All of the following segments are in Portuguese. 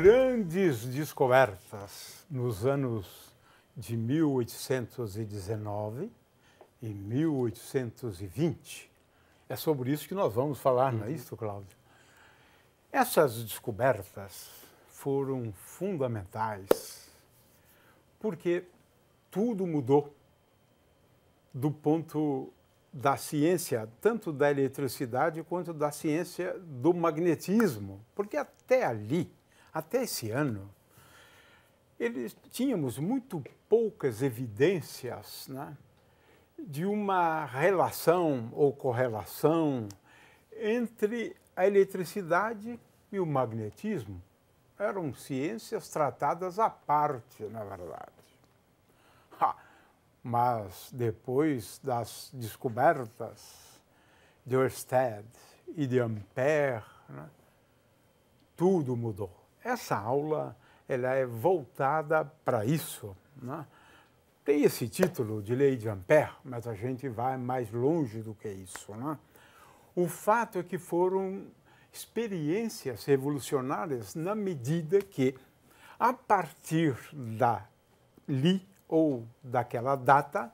grandes descobertas nos anos de 1819 e 1820. É sobre isso que nós vamos falar, não é uhum. isso, Cláudio? Essas descobertas foram fundamentais porque tudo mudou do ponto da ciência, tanto da eletricidade quanto da ciência do magnetismo, porque até ali até esse ano, eles, tínhamos muito poucas evidências né, de uma relação ou correlação entre a eletricidade e o magnetismo. Eram ciências tratadas à parte, na verdade. Ha! Mas depois das descobertas de Ørsted e de Ampère, né, tudo mudou. Essa aula ela é voltada para isso. Né? Tem esse título de lei de Ampère, mas a gente vai mais longe do que isso. Né? O fato é que foram experiências revolucionárias na medida que, a partir dali ou daquela data,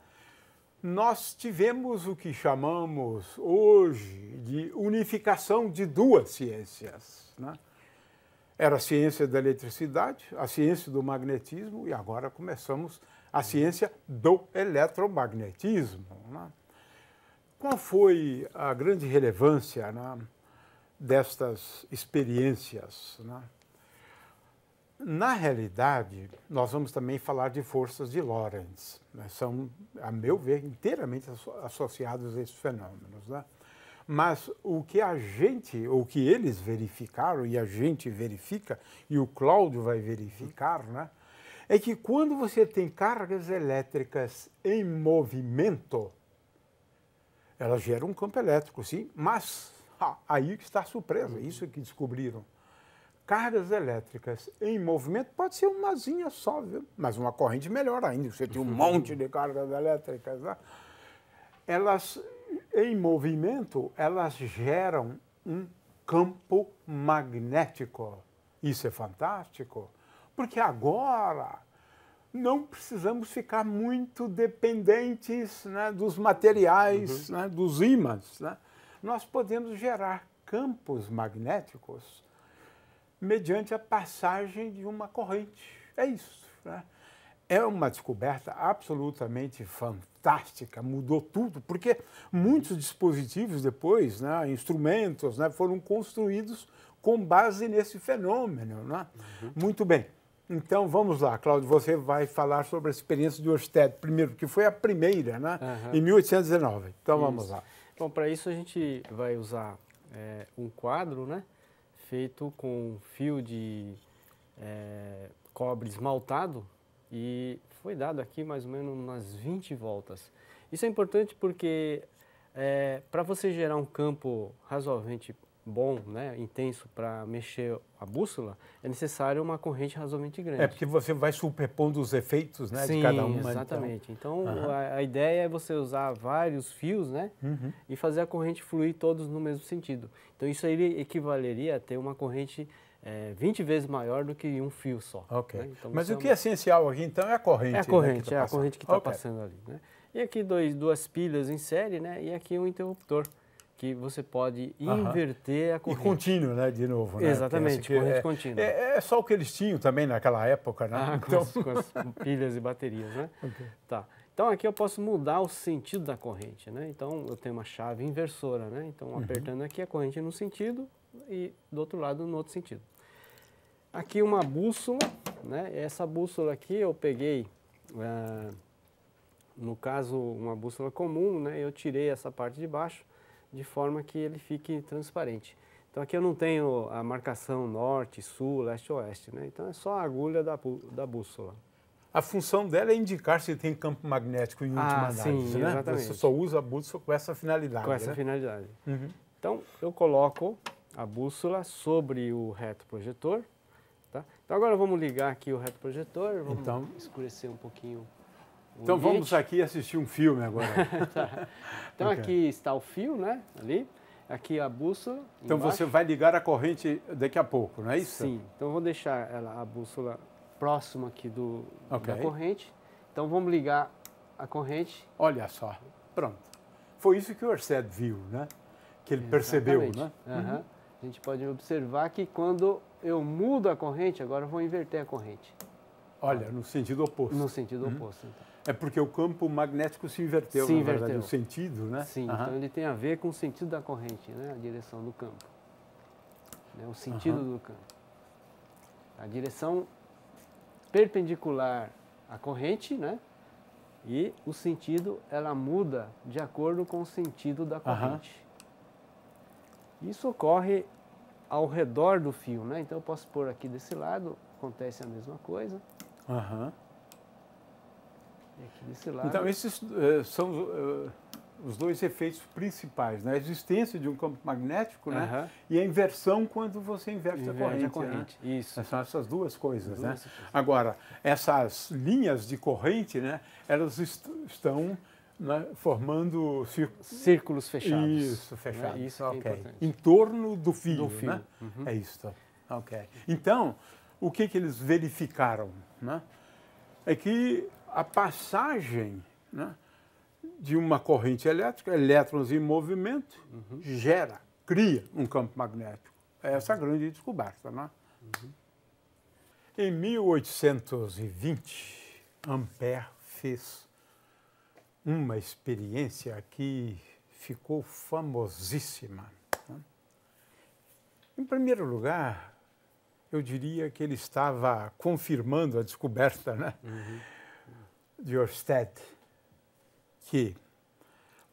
nós tivemos o que chamamos hoje de unificação de duas ciências. Né? Era a ciência da eletricidade, a ciência do magnetismo e agora começamos a ciência do eletromagnetismo. Né? Qual foi a grande relevância né, destas experiências? Né? Na realidade, nós vamos também falar de forças de Lorentz. Né? São, a meu ver, inteiramente associados a esses fenômenos. Né? Mas o que a gente, o que eles verificaram, e a gente verifica, e o Cláudio vai verificar, né? É que quando você tem cargas elétricas em movimento, elas geram um campo elétrico, sim, mas ah, aí que está a surpresa, uhum. isso que descobriram. Cargas elétricas em movimento pode ser uma zinha só, viu? mas uma corrente melhor ainda, você tem um monte de cargas elétricas. Né? Elas em movimento, elas geram um campo magnético. Isso é fantástico, porque agora não precisamos ficar muito dependentes né, dos materiais, uhum. né, dos ímãs. Né? Nós podemos gerar campos magnéticos mediante a passagem de uma corrente. É isso. Né. É uma descoberta absolutamente fantástica fantástica, mudou tudo, porque muitos dispositivos depois, né, instrumentos, né, foram construídos com base nesse fenômeno. Né? Uhum. Muito bem. Então vamos lá, Cláudio, você vai falar sobre a experiência de Orsted, primeiro, que foi a primeira, né, uhum. em 1819. Então vamos lá. Bom, para isso a gente vai usar é, um quadro, né, feito com fio de é, cobre esmaltado e foi dado aqui mais ou menos umas 20 voltas. Isso é importante porque é, para você gerar um campo razoavelmente bom, né, intenso para mexer a bússola, é necessário uma corrente razoavelmente grande. É porque você vai superpondo os efeitos, né, Sim, de cada uma. Então. exatamente. Então, então uhum. a, a, ideia é você usar vários fios, né, uhum. e fazer a corrente fluir todos no mesmo sentido. Então isso aí equivaleria a ter uma corrente é, 20 vezes maior do que um fio só. Ok. Né? Então, Mas o é que é essencial aqui, então, é a corrente. É a né, corrente, né, tá é a corrente que está okay. passando ali. Né? E aqui dois, duas pilhas em série, né? E aqui um interruptor que você pode inverter a corrente. E contínuo, né, de novo. Né? Exatamente, corrente é, contínua. É, é, só o que eles tinham também naquela época, né? Ah, então... com, as, com as pilhas e baterias, né? Okay. Tá. Então aqui eu posso mudar o sentido da corrente, né? Então eu tenho uma chave inversora, né? Então uhum. apertando uhum. aqui a corrente num sentido e do outro lado no outro sentido aqui uma bússola, né? Essa bússola aqui eu peguei, ah, no caso, uma bússola comum, né? Eu tirei essa parte de baixo de forma que ele fique transparente. Então aqui eu não tenho a marcação norte, sul, leste, oeste, né? Então é só a agulha da, da bússola. A função dela é indicar se tem campo magnético em ah, última ah, análise, sim, né? Exatamente. Você só usa a bússola com essa finalidade. Com essa né? finalidade. Uhum. Então eu coloco a bússola sobre o reto projetor, Tá? Então agora vamos ligar aqui o reto projetor, vamos então, escurecer um pouquinho. Então ambiente. vamos aqui assistir um filme agora. tá. Então okay. aqui está o fio, né? Ali. Aqui a bússola. Então embaixo. você vai ligar a corrente daqui a pouco, não é isso? Sim. Então vou deixar ela, a bússola próxima aqui do, okay. da corrente. Então vamos ligar a corrente. Olha só. Pronto. Foi isso que o Orsed viu, né? Que ele Exatamente. percebeu, né? Uhum. Uhum. A gente pode observar que quando eu mudo a corrente, agora eu vou inverter a corrente. Olha, no sentido oposto. No sentido uhum. oposto, então. É porque o campo magnético se inverteu, se inverteu. Verdade, o sentido, né? Sim, uhum. então ele tem a ver com o sentido da corrente, né? A direção do campo. Né? O sentido uhum. do campo. A direção perpendicular à corrente, né? E o sentido, ela muda de acordo com o sentido da corrente. Isso ocorre ao redor do fio, né? Então eu posso pôr aqui desse lado, acontece a mesma coisa. Uhum. E aqui desse lado. Então esses uh, são uh, os dois efeitos principais, né? A existência de um campo magnético, né? E a inversão quando você inverte, inverte a corrente. A corrente. Né? Isso. São essas duas coisas, duas né? Coisas. Agora, essas linhas de corrente, né? Elas est estão né, formando círculos fechados. Isso, fechados. Né? Isso é ok. é Em torno do fio, do né? fio. né? Uhum. É isso. Ok. Então, o que, que eles verificaram? Né? É que a passagem né, de uma corrente elétrica, elétrons em movimento, uhum. gera, cria um campo magnético. É essa é uhum. a grande descoberta. Né? Uhum. Em 1820, Ampère fez uma experiência que ficou famosíssima. Né? Em primeiro lugar, eu diria que ele estava confirmando a descoberta né, uhum. de Orsted, que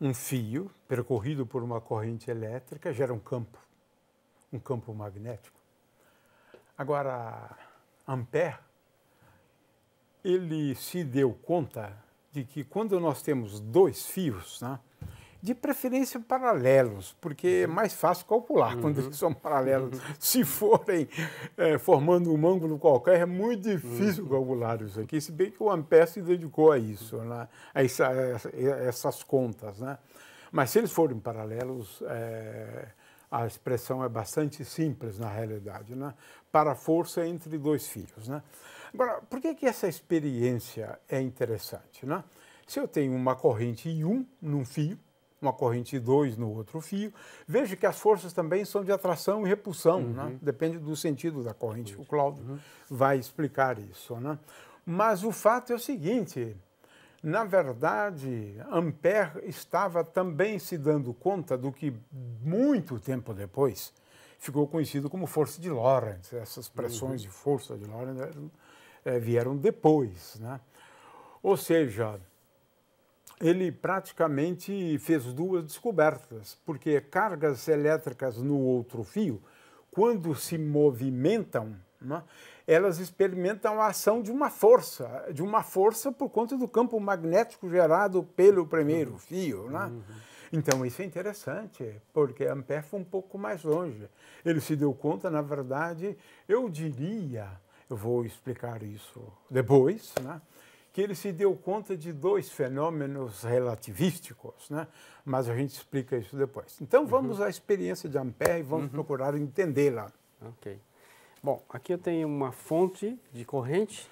um fio percorrido por uma corrente elétrica gera um campo, um campo magnético. Agora, Ampère, ele se deu conta de que quando nós temos dois fios, né, de preferência paralelos, porque é mais fácil calcular uhum. quando eles são paralelos. Uhum. Se forem é, formando um ângulo qualquer, é muito difícil uhum. calcular isso aqui, se bem que o Ampère se dedicou a isso, né, a, essa, a, essas contas. Né? Mas se eles forem paralelos, é, a expressão é bastante simples na realidade, né? para a força entre dois fios. Né? Agora, por que, que essa experiência é interessante? Né? Se eu tenho uma corrente I1 num fio, uma corrente 2 no outro fio. vejo que as forças também são de atração e repulsão, né? uhum. né? depende do sentido da corrente. O Cláudio uhum. vai explicar isso. Né? Mas o fato é o seguinte: na verdade, Ampère estava também se dando conta do que muito tempo depois ficou conhecido como força de Lorentz, essas pressões uhum. de força de Lorentz é, vieram depois. Né? Ou seja, ele praticamente fez duas descobertas, porque cargas elétricas no outro fio, quando se movimentam, né, elas experimentam a ação de uma força, de uma força por conta do campo magnético gerado pelo primeiro uhum. fio. Né? Uhum. Então isso é interessante, porque Ampère foi um pouco mais longe. Ele se deu conta, na verdade, eu diria, eu vou explicar isso depois, né? que ele se deu conta de dois fenômenos relativísticos, né? mas a gente explica isso depois. Então uhum. vamos uhum. à experiência de Ampère e vamos uhum. procurar entendê-la. Ok. Bom, aqui eu tenho uma fonte de corrente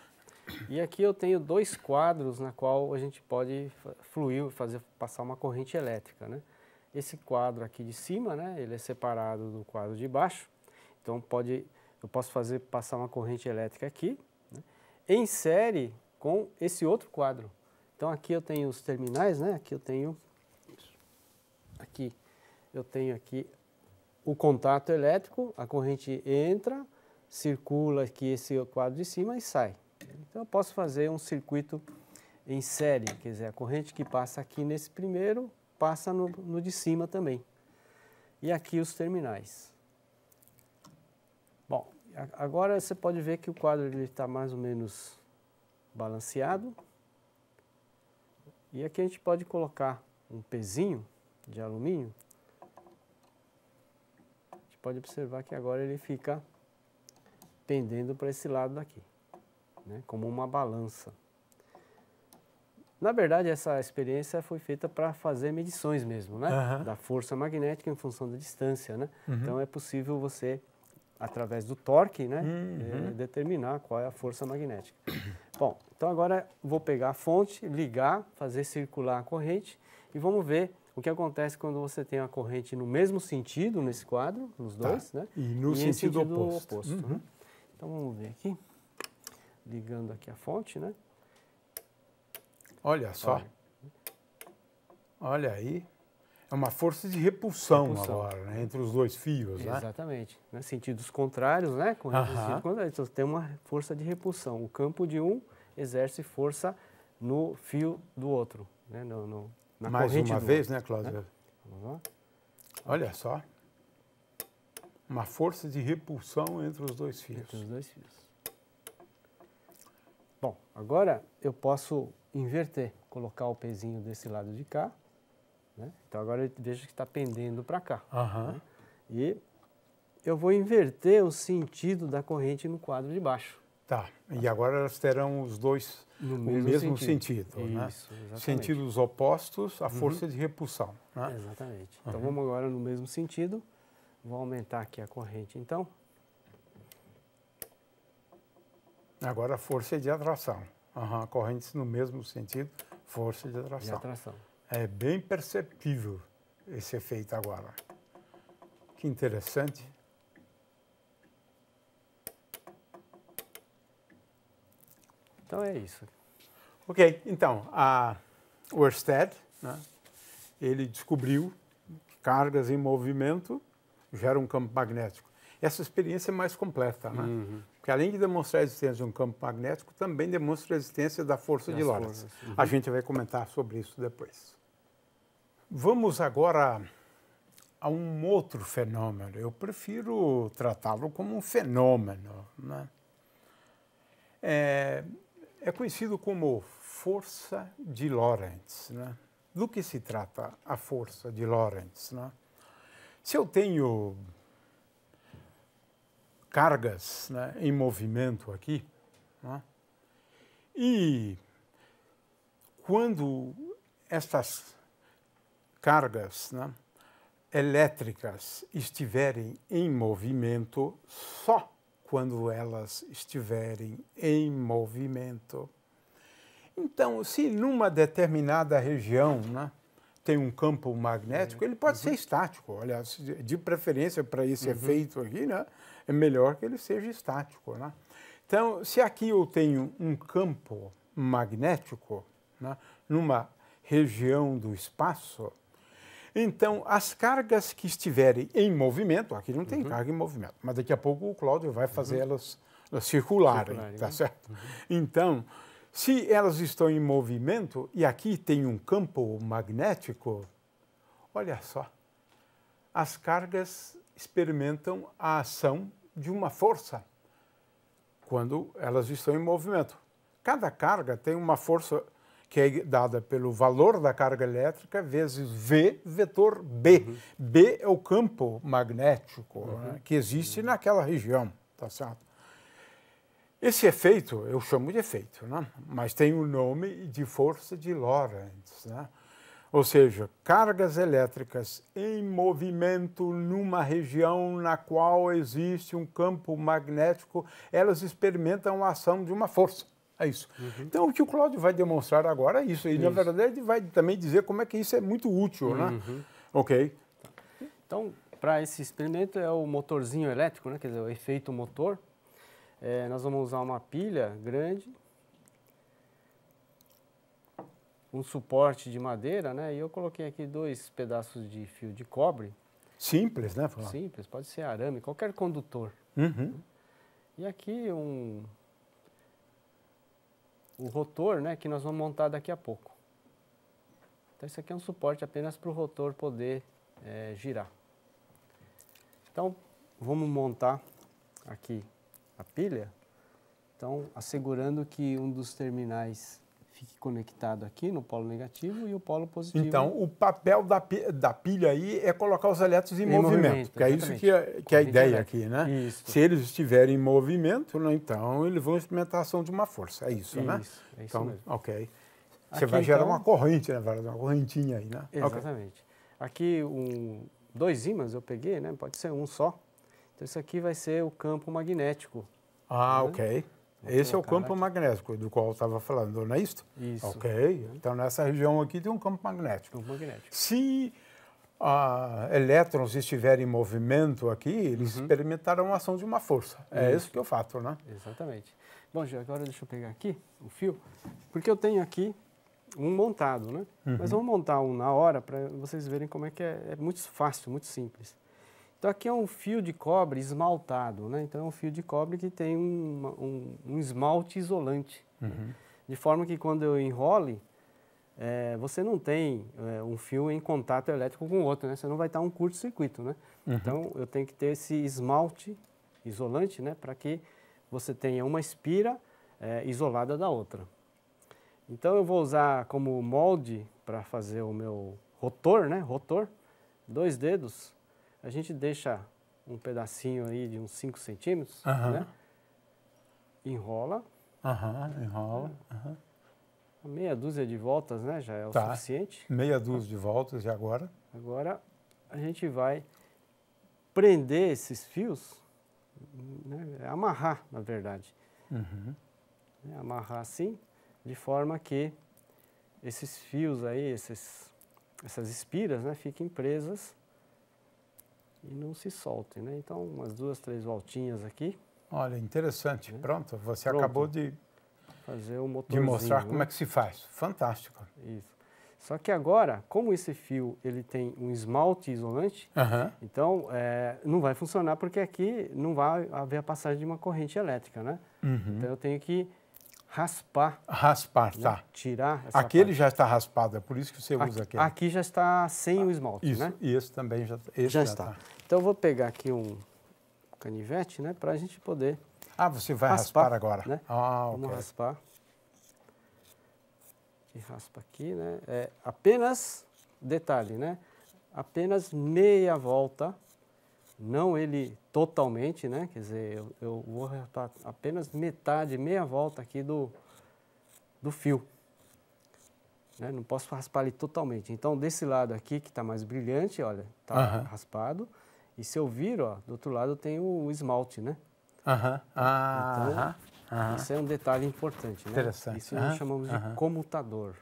e aqui eu tenho dois quadros na qual a gente pode fluir, fazer passar uma corrente elétrica, né? Esse quadro aqui de cima, né, ele é separado do quadro de baixo, então pode eu posso fazer passar uma corrente elétrica aqui, né? em série com esse outro quadro. Então aqui eu tenho os terminais, né? Aqui eu tenho aqui eu tenho aqui o contato elétrico, a corrente entra, circula aqui esse quadro de cima e sai. Então eu posso fazer um circuito em série, quer dizer, a corrente que passa aqui nesse primeiro passa no, no de cima também. E aqui os terminais. Agora você pode ver que o quadro está mais ou menos balanceado. E aqui a gente pode colocar um pezinho de alumínio. A gente pode observar que agora ele fica pendendo para esse lado daqui, né? como uma balança. Na verdade, essa experiência foi feita para fazer medições mesmo, né? Uhum. Da força magnética em função da distância, né? Uhum. Então é possível você através do torque, né, uhum. É, determinar qual é a força magnética. Bom, então agora vou pegar a fonte, ligar, fazer circular a corrente e vamos ver o que acontece quando você tem a corrente no mesmo sentido nesse quadro, nos tá. dois, tá. né? E no e sentido, sentido, oposto. oposto né? uhum. né? Então vamos ver aqui, ligando aqui a fonte, né? Olha só. Olha, Olha aí. É uma força de repulsão, repulsão. agora, né? entre os dois fios, Exatamente. né? Exatamente. Né? Sentidos contrários, né? Com uh -huh. Então, tem uma força de repulsão. O campo de um exerce força no fio do outro. Né? No, no, na Mais uma vez, outro, né, Cláudio? Né? Vamos lá. Olha só. Uma força de repulsão entre os dois fios. Entre os dois fios. Bom, agora eu posso inverter, colocar o pezinho desse lado de cá né? Então agora eu vejo que está pendendo para cá. Uhum. Né? E eu vou inverter o sentido da corrente no quadro de baixo. Tá. tá. E agora elas terão os dois no mesmo, mesmo sentido. sentido né? Isso, Sentidos opostos, a força de repulsão. Né? Exatamente. Então vamos agora no mesmo sentido. Vou aumentar aqui a corrente então. Agora a força de atração. Uhum. Correntes no mesmo sentido, força de atração. De atração. É bem perceptível esse efeito agora. Que interessante. Então é isso. Ok, então, a Oersted, né, ele descobriu que cargas em movimento geram um campo magnético. Essa experiência é mais completa, né? Uhum. Porque além de demonstrar a existência de um campo magnético, também demonstra a existência da força de Lorentz. Uhum. A gente vai comentar sobre isso depois. Vamos agora a um outro fenômeno. Eu prefiro tratá-lo como um fenômeno. Né? É, é, conhecido como força de Lorentz. Né? Do que se trata a força de Lorentz? Né? Se eu tenho cargas né, em movimento aqui, né, e quando estas cargas né, elétricas estiverem em movimento só quando elas estiverem em movimento. Então, se numa determinada região né, tem um campo magnético, ele pode uhum. ser estático. Olha, de preferência para esse uhum. efeito aqui, né, é melhor que ele seja estático. Né? Então, se aqui eu tenho um campo magnético né, numa região do espaço, então, as cargas que estiverem em movimento, aqui não tem uhum. carga em movimento, mas daqui a pouco o Cláudio vai uhum. fazer uhum. elas, circularem, circularem, tá né? certo? Uhum. Então, se elas estão em movimento e aqui tem um campo magnético, olha só, as cargas experimentam a ação de uma força quando elas estão em movimento. Cada carga tem uma força que é dada pelo valor da carga elétrica vezes V vetor B. Uhum. B é o campo magnético uhum. né, que existe uhum. naquela região, tá certo? Esse efeito, eu chamo de efeito, né? mas tem o nome de força de Lorentz, né? ou seja, cargas elétricas em movimento numa região na qual existe um campo magnético, elas experimentam a ação de uma força. É isso. Uhum. Então, o que o Cláudio vai demonstrar agora é isso. E, na verdade, vai também dizer como é que isso é muito útil, né? uhum. né? Ok. Então, para esse experimento é o motorzinho elétrico, né? Quer dizer, o efeito motor. É, nós vamos usar uma pilha grande, um suporte de madeira, né? E eu coloquei aqui dois pedaços de fio de cobre. Simples, né? Simples, pode ser arame, qualquer condutor. Uhum. E aqui um o rotor, né, que nós vamos montar daqui a pouco. Então isso aqui é um suporte apenas para o rotor poder é, girar. Então vamos montar aqui a pilha, então assegurando que um dos terminais conectado aqui no polo negativo e o polo positivo. Então, o papel da, da pilha aí é colocar os elétrons em, em movimento, movimento que é isso que, é, que é a ideia aqui, né? Isso. Se eles estiverem em movimento, né, então eles vão experimentar a ação de uma força, é isso, né? isso né? É isso então, mesmo. ok. Você aqui, vai gerar então, uma corrente, né? Vai uma correntinha aí, né? Exatamente. Okay. Aqui, um, dois ímãs eu peguei, né? Pode ser um só. Então, isso aqui vai ser o campo magnético. Ah, né? ok. Esse é o campo magnético do qual eu estava falando, não é isso? Isso. Ok. Então, nessa região aqui tem um campo magnético. Campo magnético. Se ah, elétrons estiverem em movimento aqui, eles uhum. experimentaram a ação de uma força. É isso. isso que é o fato, né? Exatamente. Bom, Gil, agora deixa eu pegar aqui o fio, porque eu tenho aqui um montado, né? Uhum. Mas vamos montar um na hora para vocês verem como é que é. É muito fácil, muito simples. Então aqui é um fio de cobre esmaltado, né? Então é um fio de cobre que tem um, um, um esmalte isolante. Uhum. De forma que quando eu enrole, é, você não tem é, um fio em contato elétrico com o outro, né? Você não vai estar um curto-circuito, né? Uhum. Então eu tenho que ter esse esmalte isolante, né? Para que você tenha uma espira é, isolada da outra. Então eu vou usar como molde para fazer o meu rotor, né? Rotor, dois dedos a gente deixa um pedacinho aí de uns 5 centímetros, né? Enrola. Uhum, enrola. Meia dúzia de voltas, né? Já é o tá. suficiente. Meia dúzia de voltas, e agora? Agora a gente vai prender esses fios, né? amarrar, na verdade. Uhum. Né? amarrar assim, de forma que esses fios aí, esses, essas espiras, né? Fiquem presas e não se solte, né? Então, umas duas, três voltinhas aqui. Olha, interessante. Né? Pronto, você Pronto. acabou de fazer o motorzinho. De mostrar né? como é que se faz. Fantástico. Isso. Só que agora, como esse fio ele tem um esmalte isolante, uhum. então é, não vai funcionar porque aqui não vai haver a passagem de uma corrente elétrica, né? Uhum. Então eu tenho que raspar. Raspar, né? tá. Tirar essa Aquele parte. já está raspado, é por isso que você aqui, usa aquele. Aqui já está sem ah, o esmalte, isso, né? E esse também já, esse já, já está. Tá. Então eu vou pegar aqui um canivete, né, para a gente poder Ah, você vai raspar, raspar agora. Né? Ah, ok. Vamos raspar. E raspa aqui, né? É apenas, detalhe, né? Apenas meia volta, não ele totalmente, né? Quer dizer, eu, eu vou apenas metade, meia volta aqui do, do fio. Né? Não posso raspar ele totalmente. Então, desse lado aqui, que está mais brilhante, olha, está raspado. E se eu viro, ó, do outro lado tem o, o esmalte, né? Aham. Ah, então, uhum. isso é um detalhe importante, né? Interessante. Isso nós chamamos de comutador.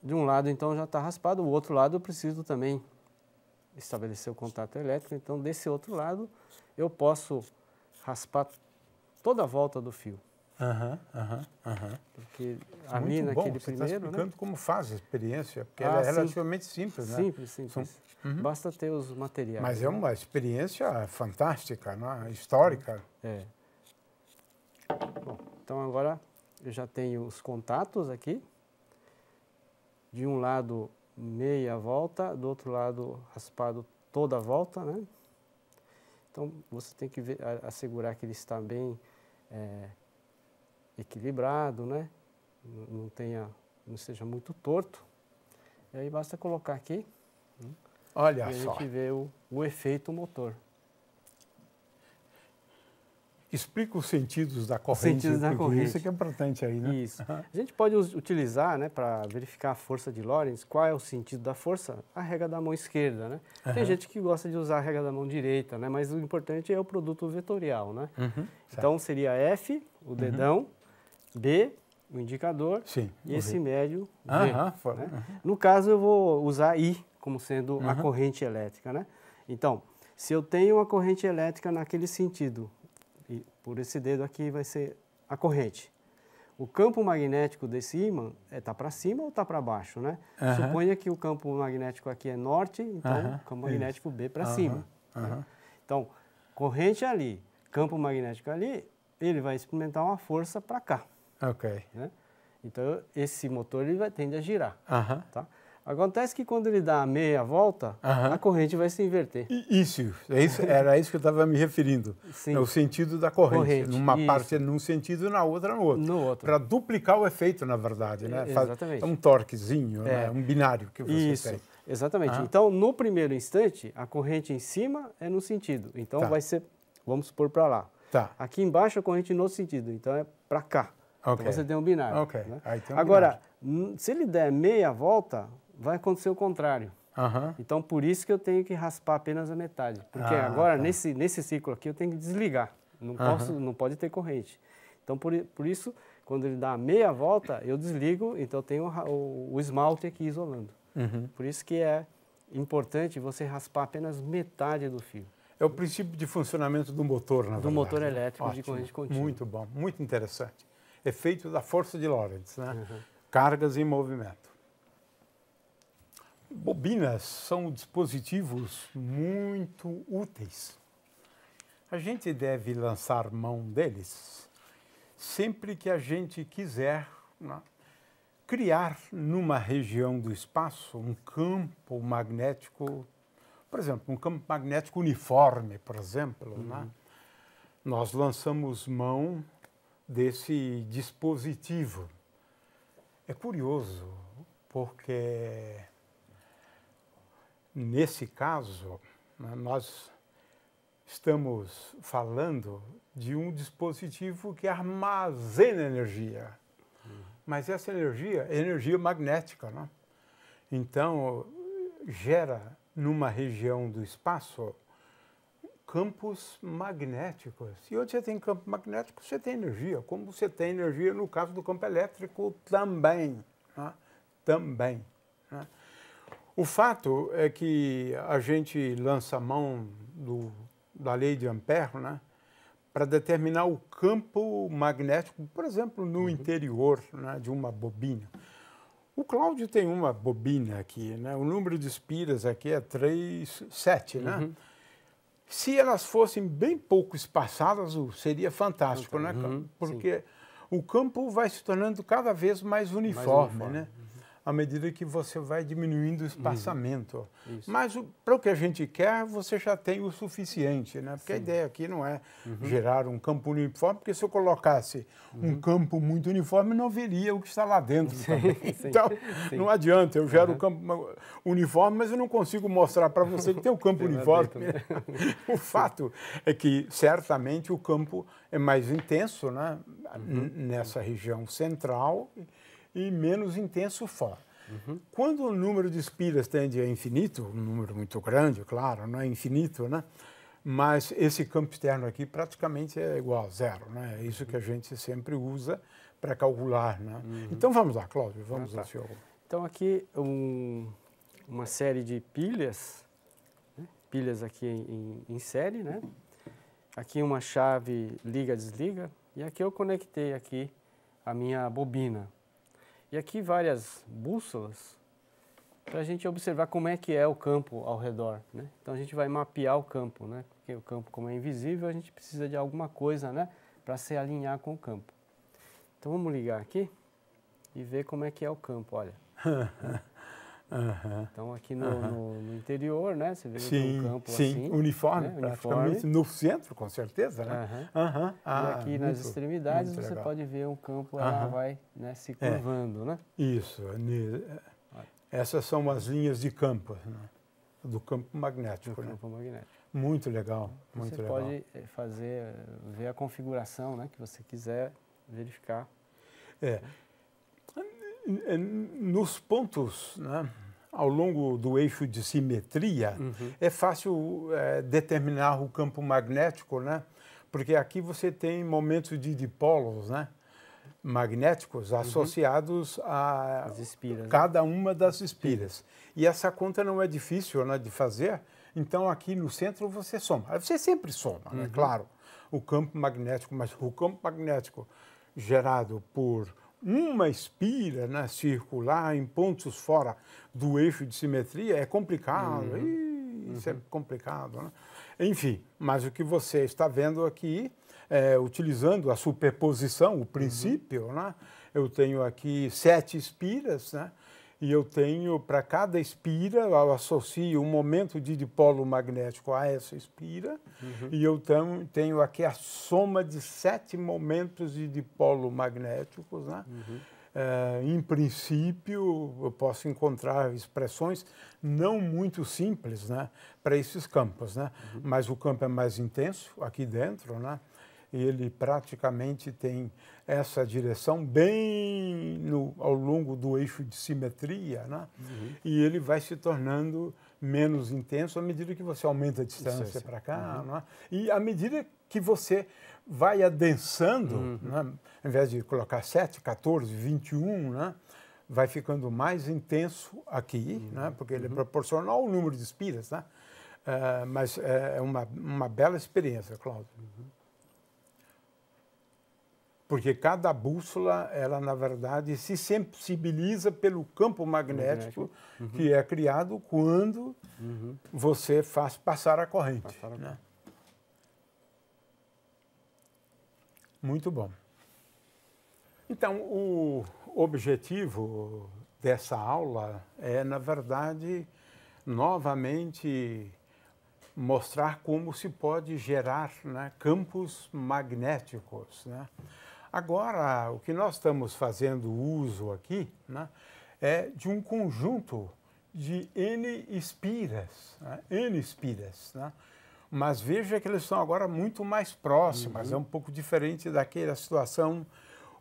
De um lado, então, já está raspado. O outro lado eu preciso também estabelecer o contato elétrico. Então, desse outro lado, eu posso raspar toda a volta do fio. Aham, aham, aham. Porque a Muito mina, bom. aquele Você tá primeiro. Tá explicando né? como faz a experiência, porque ah, ela é sim. relativamente simples, né? Simples, simples. Uhum. Basta ter os materiais. Mas é né? é uma experiência fantástica, né? histórica. É. Bom, então agora eu já tenho os contatos aqui. De um lado meia volta, do outro lado raspado toda a volta, né? Então você tem que ver, assegurar que ele está bem é, equilibrado, né? Não tenha, não seja muito torto. E aí basta colocar aqui. Né? Olha e só. E a gente vê o, o efeito motor. Explica os sentidos da corrente. elétrica. sentidos né, da corrente. Isso é que é importante aí, né? Isso. A gente pode utilizar, né, para verificar a força de Lorentz, qual é o sentido da força? A regra da mão esquerda, né? Uhum. Tem gente que gosta de usar a regra da mão direita, né? Mas o importante é o produto vetorial, né? Uhum. Então seria F, o uhum. dedão, B, o indicador Sim, e esse v. médio V. Né? No caso, eu vou usar I como sendo a uhum. corrente elétrica, né? Então, se eu tenho uma corrente elétrica naquele sentido, por esse dedo aqui vai ser a corrente. O campo magnético desse ímã está é, tá para cima ou está para baixo, né? Suponha que o campo magnético aqui é norte, então o campo magnético Isso. B para cima. Né? Então, corrente ali, campo magnético ali, ele vai experimentar uma força para cá. Ok. Né? Então, esse motor ele vai tender a girar, tá? Acontece que quando ele dá a meia volta, uhum. a corrente vai se inverter. Isso, é isso era isso que eu estava me referindo. Sim. É o sentido da corrente. corrente Numa isso. parte é num sentido, na outra no outro. No outro. Para duplicar o efeito, na verdade, né? exatamente. É um torquezinho, né? é. Né? um binário que você isso. tem. Exatamente. Uhum. Então, no primeiro instante, a corrente em cima é no sentido. Então, tá. vai ser, vamos supor, para lá. Tá. Aqui embaixo, a corrente no sentido. Então, é para cá. Então, okay. Então, você tem um binário. Okay. Né? Tem um Agora, binário. se ele der meia volta, vai acontecer o contrário. Uhum. Então, por isso que eu tenho que raspar apenas a metade. Porque ah, agora, tá. nesse, nesse ciclo aqui, eu tenho que desligar. Não, uhum. posso, não pode ter corrente. Então, por, por isso, quando ele dá meia volta, eu desligo, então eu tenho o, o, esmalte aqui isolando. Uhum. Por isso que é importante você raspar apenas metade do fio. É o princípio de funcionamento do motor, na do verdade. Do motor né? elétrico Ótimo. de corrente contínua. Muito bom, muito interessante. Efeito da força de Lorentz, né? Uhum. Cargas em movimento. Bobinas são dispositivos muito úteis. A gente deve lançar mão deles sempre que a gente quiser né? criar numa região do espaço um campo magnético, por exemplo, um campo magnético uniforme, por exemplo. Né? Uhum. Né? Nós lançamos mão desse dispositivo. É curioso, porque Nesse caso, né, nós estamos falando de um dispositivo que armazena energia. Mas essa energia é energia magnética, é? Então, gera numa região do espaço campos magnéticos. E onde você tem campo magnético, você tem energia, como você tem energia no caso do campo elétrico também. Né? Também. O fato é que a gente lança a mão do, da lei de Ampère né, para determinar o campo magnético, por exemplo, no uhum. interior né, de uma bobina. O Cláudio tem uma bobina aqui, né? o número de espiras aqui é 3, 7, né? Uhum. Se elas fossem bem pouco espaçadas, seria fantástico, né? Uhum, Porque sim. o campo vai se tornando cada vez mais uniforme, mais uniforme. né? à medida que você vai diminuindo o uhum. espaçamento. Uhum. Mas para o que a gente quer, você já tem o suficiente, né? Porque Sim. a ideia aqui não é uhum. gerar um campo uniforme, porque se eu colocasse uhum. um campo muito uniforme, não veria o que está lá dentro Sim. também. Sim. Então, não adianta, eu gero o uhum. campo uniforme, mas eu não consigo mostrar para você que tem o um campo uniforme. o fato é que, certamente, o campo é mais intenso, né? Uhum. Nessa região central e menos intenso fora. Uhum. Quando o número de espiras tende a infinito, um número muito grande, claro, não é infinito, né? mas esse campo externo aqui praticamente é igual a zero. Né? É isso que a gente sempre usa para calcular. Né? Uhum. Então vamos lá, Cláudio, vamos ah, tá. ao seu... Então aqui um, uma série de pilhas, né? pilhas aqui em, em, série, né? aqui uma chave liga-desliga e aqui eu conectei aqui a minha bobina. E aqui várias bússolas para a gente observar como é que é o campo ao redor, né? Então a gente vai mapear o campo, né? Porque o campo como é invisível, a gente precisa de alguma coisa, né? Para se alinhar com o campo. Então vamos ligar aqui e ver como é que é o campo, olha. Uhum. Então aqui no, uhum. no, no, interior, né? Você vê sim, um campo sim. assim. Uniforme, né? praticamente. Uniforme. No centro, com certeza, né? Uhum. Uhum. Ah, e aqui muito, nas extremidades você legal. pode ver um campo, ela vai né, se é. curvando, é. né? Isso. É é, essas são as linhas de campo, né? do campo magnético. Do né? campo magnético. Muito legal, muito você legal. Você eh, pode fazer, ver a configuração né, que você quiser verificar. É. Eh, nos pontos, né, ao longo do eixo de simetria, uhum. é fácil é, determinar o campo magnético, né? Porque aqui você tem momentos de dipolos, né? Magnéticos uhum. associados uhum. a espiras, né? cada uma das espiras. E essa conta não é difícil né, de fazer, então aqui no centro você soma. Você sempre soma, né, uhum. né? claro, o campo magnético, mas o campo magnético gerado por uma espira né, circular em pontos fora do eixo de simetria é complicado. Uhum. isso é uhum. é complicado. Né? Enfim, mas o que você está vendo aqui, é, utilizando a superposição, o uhum. princípio, uhum. né, eu tenho aqui sete espiras, né? E eu tenho, para cada espira, eu associo um momento de dipolo magnético a essa espira, uhum. e eu tenho aqui a soma de sete momentos de dipolo magnéticos. Né? Uhum. É, em princípio, eu posso encontrar expressões não muito simples né, para esses campos, né? Uhum. mas o campo é mais intenso aqui dentro, né? ele praticamente tem essa direção bem no, ao longo do eixo de simetria, né? Uhum. e ele vai se tornando menos intenso à medida que você aumenta a distância para cá, uhum. né? e à medida que você vai adensando, uhum. né? Ao invés de colocar 7, 14, 21, né? vai ficando mais intenso aqui, uhum. né? porque ele é uhum. proporcional ao número de espiras, né? Uh, mas é uma, uma bela experiência, Cláudio. Uhum porque cada bússola, ela na verdade se sensibiliza pelo campo magnético, uhum. que é criado quando uhum. você faz passar a corrente. Passar a... Né? Muito bom. Então, o objetivo dessa aula é, na verdade, novamente mostrar como se pode gerar né, campos magnéticos. Né? Agora, o que nós estamos fazendo uso aqui né, é de um conjunto de N espiras, né, N espiras, né, mas veja que eles são agora muito mais próximas, uhum. é um pouco diferente daquela situação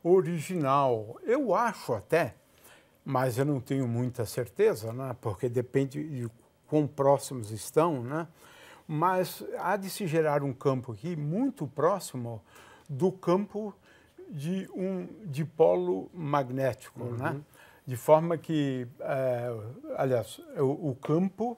original. Eu acho até, mas eu não tenho muita certeza, né, porque depende de quão próximos estão, né, mas há de se gerar um campo aqui muito próximo do campo de um dipolo magnético, né? uhum. né? de forma que, é, aliás, o, o campo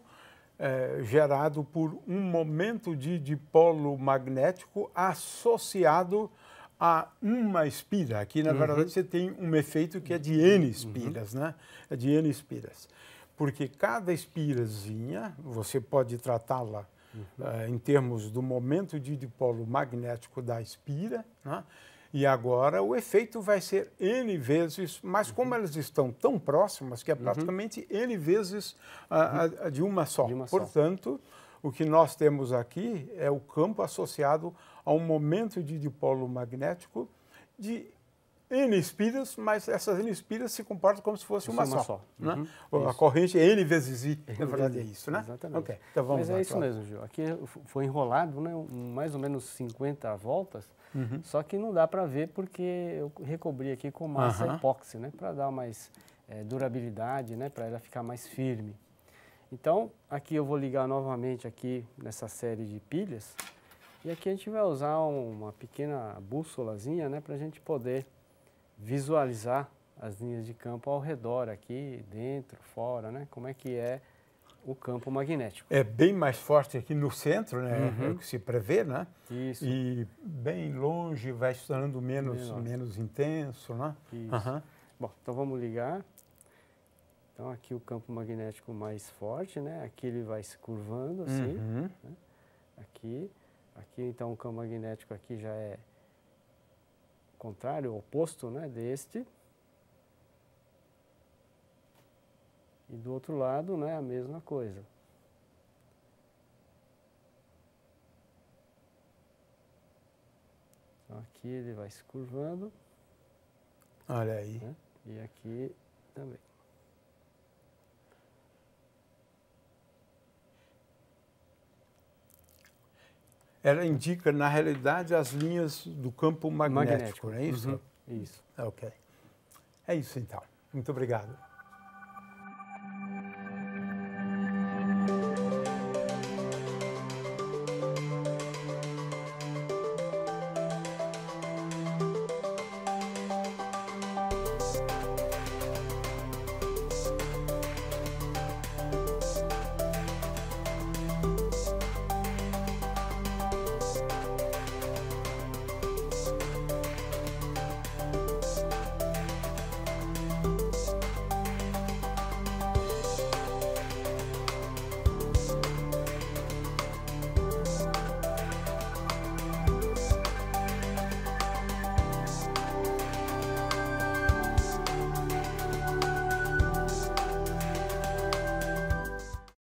é, gerado por um momento de dipolo magnético associado a uma espira. Aqui, na uhum. verdade, você tem um efeito que é de N espiras, uhum. né? É de N espiras. Porque cada espirazinha, você pode tratá-la uhum. é, em termos do momento de dipolo magnético da espira, né? E agora o efeito vai ser N vezes, mas uhum. como elas estão tão próximas, que é uhum. praticamente uhum. N vezes a, a, uhum. a de uma só. De uma Portanto, só. o que nós temos aqui é o campo associado a um momento de dipolo magnético de N espiras, mas essas N espiras se comportam como se fosse uma, uma, só. só. Né? Uhum. a corrente é N vezes I, na verdade é isso, né? Exatamente. Okay. Então vamos mas é lá, é isso claro. mesmo, Gil. Aqui é, foi enrolado né, mais ou menos 50 voltas Uhum. Só que não dá para ver porque eu recobri aqui com massa uhum. epóxi, né? Para dar mais é, durabilidade, né? Para ela ficar mais firme. Então, aqui eu vou ligar novamente aqui nessa série de pilhas. E aqui a gente vai usar uma pequena bússolazinha, né? Para a gente poder visualizar as linhas de campo ao redor aqui, dentro, fora, né? Como é que é o campo magnético. É bem mais forte aqui no centro, né? Uhum. É o uhum. que se prevê, né? Isso. E bem longe vai estando menos, menos intenso, né? Isso. Uhum. Bom, então vamos ligar. Então aqui o campo magnético mais forte, né? Aqui ele vai se curvando assim. Uhum. Né? Aqui, aqui então o campo magnético aqui já é contrário, oposto, né? Deste. E do outro lado, né, a mesma coisa. Então, aqui ele vai se curvando. Olha aí. Né? E aqui também. Ela indica, na realidade, as linhas do campo magnético, magnético. não é isso? Uhum. Isso. Ok. É isso então. Muito obrigado.